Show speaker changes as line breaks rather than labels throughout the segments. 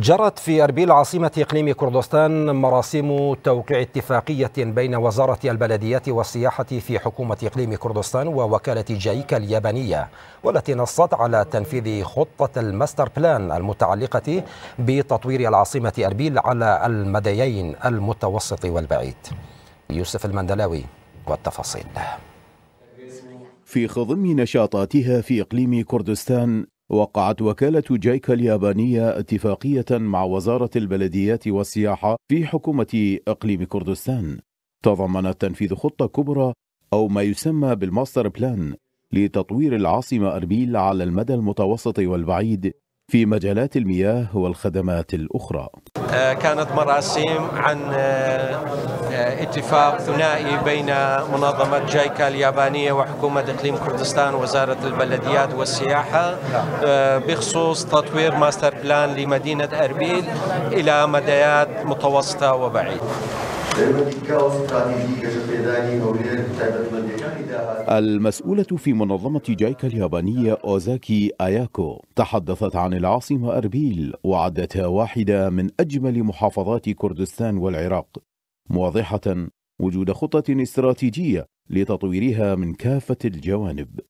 جرت في أربيل عاصمة إقليم كردستان مراسم توقيع اتفاقية بين وزارة البلديات والسياحة في حكومة إقليم كردستان ووكالة جايكا اليابانية والتي نصت على تنفيذ خطة الماستر بلان المتعلقة بتطوير العاصمة أربيل على المديين المتوسط والبعيد يوسف المندلاوي والتفاصيل
في خضم نشاطاتها في إقليم كردستان وقعت وكالة جايكا اليابانية اتفاقية مع وزارة البلديات والسياحة في حكومة إقليم كردستان تضمنت تنفيذ خطة كبرى أو ما يسمى بالماستر بلان لتطوير العاصمة أربيل على المدى المتوسط والبعيد في مجالات المياه والخدمات الأخرى
آه، كانت مراسيم عن آه، آه، اتفاق ثنائي بين منظمة جايكا اليابانية وحكومة إقليم كردستان وزارة البلديات والسياحة بخصوص تطوير ماستر بلان لمدينة أربيل إلى مديات متوسطة وبعيدة
المسؤولة في منظمة جايكا اليابانية أوزاكي آياكو تحدثت عن العاصمة أربيل وعدتها واحدة من أجمل محافظات كردستان والعراق واضحة وجود خطة استراتيجية لتطويرها من كافة الجوانب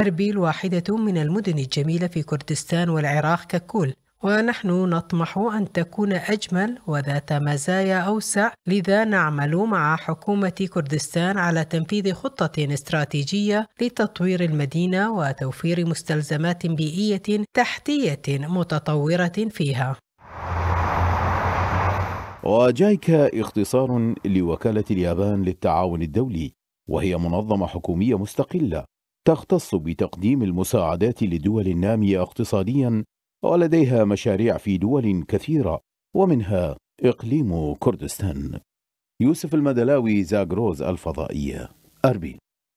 أربيل واحدة من المدن الجميلة في كردستان والعراق ككل ونحن نطمح أن تكون أجمل وذات مزايا أوسع لذا نعمل مع حكومة كردستان على تنفيذ خطة استراتيجية لتطوير المدينة وتوفير مستلزمات بيئية تحتية متطورة فيها
وجايكا اختصار لوكالة اليابان للتعاون الدولي وهي منظمة حكومية مستقلة تختص بتقديم المساعدات للدول النامية اقتصاديا ولديها مشاريع في دول كثيرة ومنها إقليم كردستان يوسف المدلاوي زاغروز الفضائية أربيل